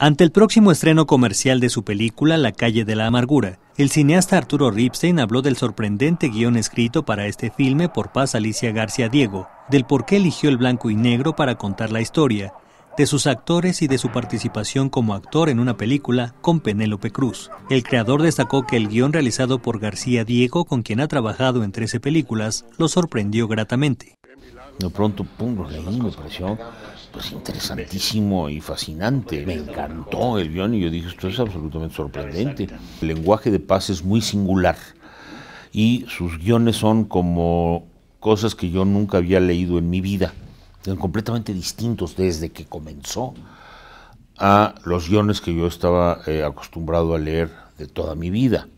Ante el próximo estreno comercial de su película La calle de la amargura, el cineasta Arturo Ripstein habló del sorprendente guión escrito para este filme por Paz Alicia García Diego, del por qué eligió el blanco y negro para contar la historia, de sus actores y de su participación como actor en una película con Penélope Cruz. El creador destacó que el guión realizado por García Diego, con quien ha trabajado en 13 películas, lo sorprendió gratamente. De pronto, pum, lo leí, me pareció pues interesantísimo y fascinante. Me encantó el guión y yo dije, esto es absolutamente sorprendente. El lenguaje de paz es muy singular y sus guiones son como cosas que yo nunca había leído en mi vida. Son completamente distintos desde que comenzó a los guiones que yo estaba eh, acostumbrado a leer de toda mi vida.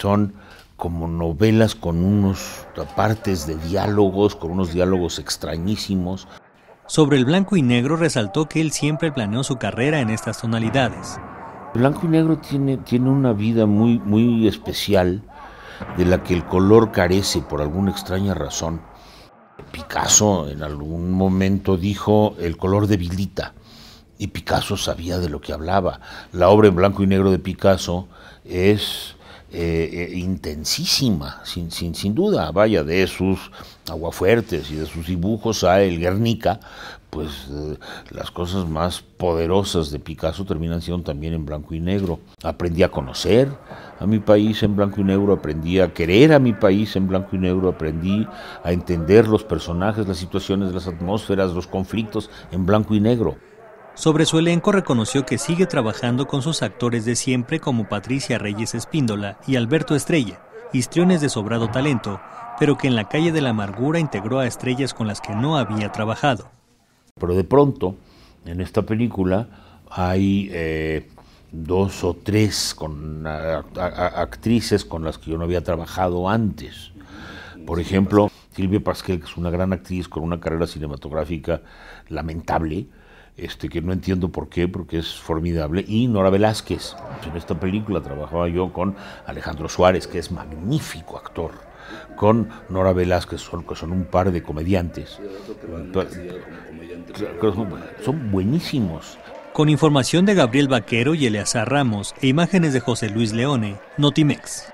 Son como novelas con unos partes de diálogos, con unos diálogos extrañísimos. Sobre el blanco y negro resaltó que él siempre planeó su carrera en estas tonalidades. Blanco y negro tiene, tiene una vida muy, muy especial de la que el color carece por alguna extraña razón. Picasso en algún momento dijo el color debilita y Picasso sabía de lo que hablaba. La obra en blanco y negro de Picasso es eh, eh, intensísima, sin, sin, sin, duda. Vaya, de sus aguafuertes y de sus dibujos a el Guernica, pues eh, las cosas más poderosas de Picasso terminan siendo también en blanco y negro. Aprendí a conocer a mi país en blanco y negro, aprendí a querer a mi país en blanco y negro, aprendí a entender los personajes, las situaciones, las atmósferas, los conflictos en blanco y negro. Sobre su elenco reconoció que sigue trabajando con sus actores de siempre como Patricia Reyes Espíndola y Alberto Estrella, histriones de sobrado talento, pero que en la calle de la amargura integró a estrellas con las que no había trabajado. Pero de pronto, en esta película, hay eh, dos o tres con, actrices con las que yo no había trabajado antes. Por ejemplo, Silvia Pasquel, que es una gran actriz con una carrera cinematográfica lamentable, este, que no entiendo por qué, porque es formidable, y Nora Velázquez. En esta película trabajaba yo con Alejandro Suárez, que es magnífico actor, con Nora Velázquez, que son un par de comediantes. Son buenísimos. Con información de Gabriel Vaquero y Eleazar Ramos e imágenes de José Luis Leone, Notimex.